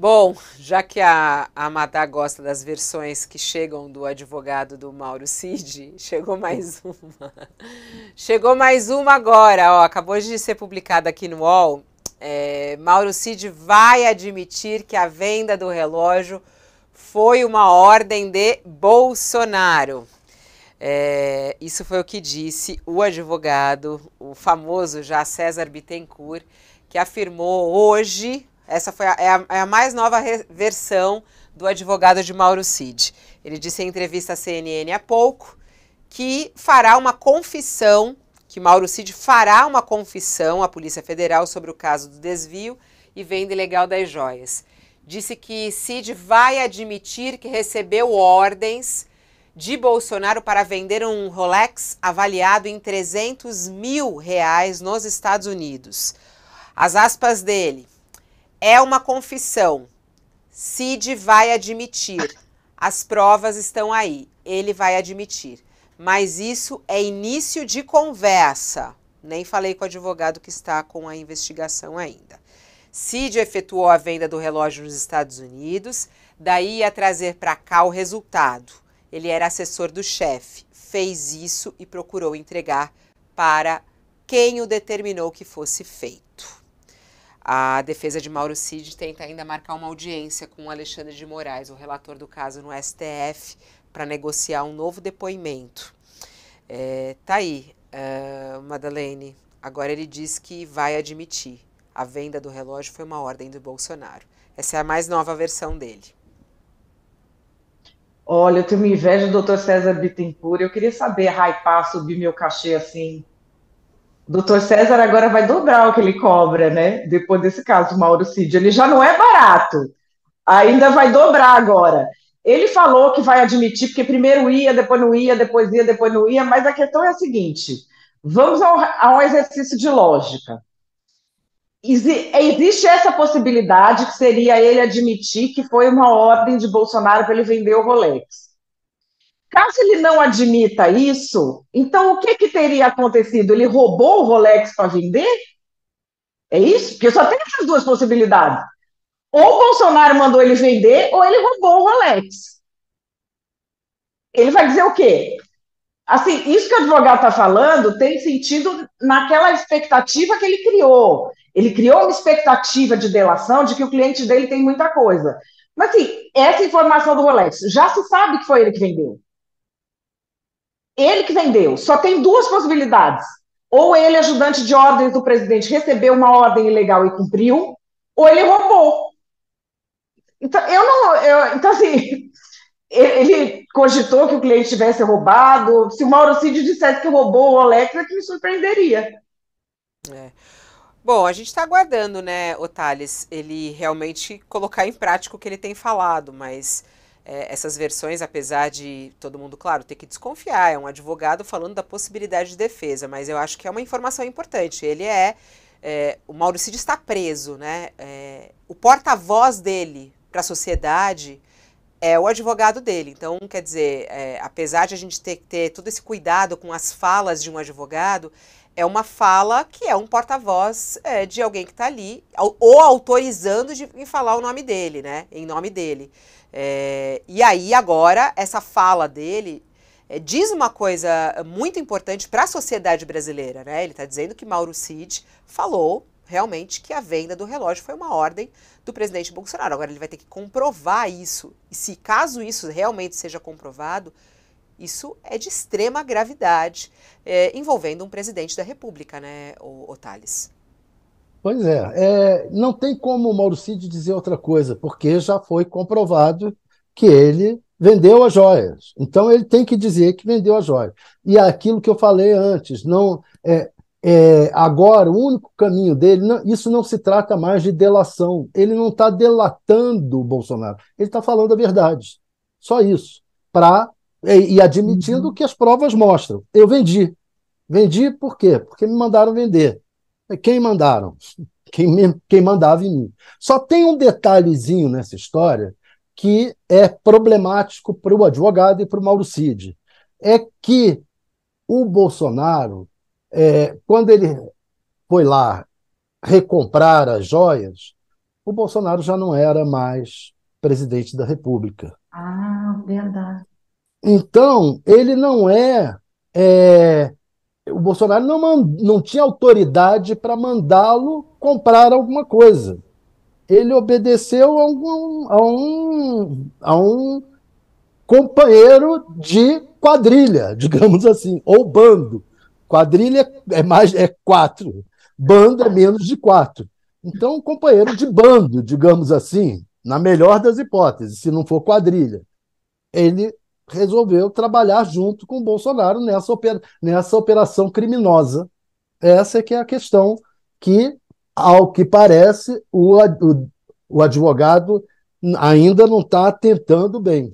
Bom, já que a Amadá gosta das versões que chegam do advogado do Mauro Cid, chegou mais uma. Chegou mais uma agora, ó, acabou de ser publicada aqui no UOL. É, Mauro Cid vai admitir que a venda do relógio foi uma ordem de Bolsonaro. É, isso foi o que disse o advogado, o famoso já César Bittencourt, que afirmou hoje essa foi a, é a, é a mais nova versão do advogado de Mauro Cid. Ele disse em entrevista à CNN há pouco que fará uma confissão, que Mauro Cid fará uma confissão à Polícia Federal sobre o caso do desvio e venda ilegal das joias. Disse que Cid vai admitir que recebeu ordens de Bolsonaro para vender um Rolex avaliado em 300 mil reais nos Estados Unidos. As aspas dele. É uma confissão. Cid vai admitir. As provas estão aí. Ele vai admitir. Mas isso é início de conversa. Nem falei com o advogado que está com a investigação ainda. Cid efetuou a venda do relógio nos Estados Unidos, daí ia trazer para cá o resultado. Ele era assessor do chefe, fez isso e procurou entregar para quem o determinou que fosse feito. A defesa de Mauro Cid tenta ainda marcar uma audiência com Alexandre de Moraes, o relator do caso no STF, para negociar um novo depoimento. É, tá aí, uh, Madalene. Agora ele diz que vai admitir. A venda do relógio foi uma ordem do Bolsonaro. Essa é a mais nova versão dele. Olha, eu tenho uma inveja do Dr. César Bittencourt. Eu queria saber raipar, subir meu cachê assim, doutor César agora vai dobrar o que ele cobra, né? Depois desse caso, Mauro Cid. Ele já não é barato, ainda vai dobrar agora. Ele falou que vai admitir, porque primeiro ia, depois não ia, depois ia, depois não ia, mas a questão é a seguinte: vamos ao, ao exercício de lógica. Exi existe essa possibilidade que seria ele admitir que foi uma ordem de Bolsonaro para ele vender o Rolex. Caso ele não admita isso, então o que, que teria acontecido? Ele roubou o Rolex para vender? É isso? Porque só tem essas duas possibilidades. Ou o Bolsonaro mandou ele vender, ou ele roubou o Rolex. Ele vai dizer o quê? Assim, isso que o advogado está falando tem sentido naquela expectativa que ele criou. Ele criou uma expectativa de delação de que o cliente dele tem muita coisa. Mas, assim, essa informação do Rolex, já se sabe que foi ele que vendeu. Ele que vendeu. Só tem duas possibilidades. Ou ele, ajudante de ordens do presidente, recebeu uma ordem ilegal e cumpriu, ou ele roubou. Então, eu não. Eu, então, assim, ele cogitou que o cliente tivesse roubado. Se o Mauro Cid dissesse que roubou o Alex, é que me surpreenderia. É. Bom, a gente está aguardando, né, Otales, ele realmente colocar em prática o que ele tem falado, mas é, essas versões, apesar de todo mundo, claro, ter que desconfiar, é um advogado falando da possibilidade de defesa, mas eu acho que é uma informação importante. Ele é. é o Mauricídio está preso, né? É, o porta-voz dele para a sociedade é o advogado dele. Então, quer dizer, é, apesar de a gente ter que ter todo esse cuidado com as falas de um advogado, é uma fala que é um porta-voz é, de alguém que está ali, ou, ou autorizando de, em falar o nome dele, né? Em nome dele. É, e aí, agora, essa fala dele é, diz uma coisa muito importante para a sociedade brasileira, né? Ele está dizendo que Mauro Cid falou realmente que a venda do relógio foi uma ordem do presidente Bolsonaro. Agora ele vai ter que comprovar isso. E se caso isso realmente seja comprovado, isso é de extrema gravidade, é, envolvendo um presidente da República, né, o, o Thales? Pois é, é, não tem como o Mauro Cid dizer outra coisa, porque já foi comprovado que ele vendeu as joias. Então ele tem que dizer que vendeu as joias. E é aquilo que eu falei antes, não é, é, agora o único caminho dele, não, isso não se trata mais de delação. Ele não está delatando o Bolsonaro, ele está falando a verdade. Só isso. Pra, e, e admitindo uhum. que as provas mostram. Eu vendi. Vendi por quê? Porque me mandaram vender. É, quem mandaram? Quem, me, quem mandava em mim. Só tem um detalhezinho nessa história que é problemático para o advogado e para o Mauro Cid. É que o Bolsonaro é, quando ele foi lá recomprar as joias, o Bolsonaro já não era mais presidente da República. Ah, verdade. Então, ele não é. é o Bolsonaro não, não tinha autoridade para mandá-lo comprar alguma coisa. Ele obedeceu a um, a um, a um companheiro de quadrilha, digamos assim, ou bando. Quadrilha é mais é quatro, banda é menos de quatro. Então, um companheiro de bando, digamos assim, na melhor das hipóteses, se não for quadrilha, ele resolveu trabalhar junto com o Bolsonaro nessa, nessa operação criminosa. Essa é que é a questão que, ao que parece, o, o, o advogado ainda não está tentando bem.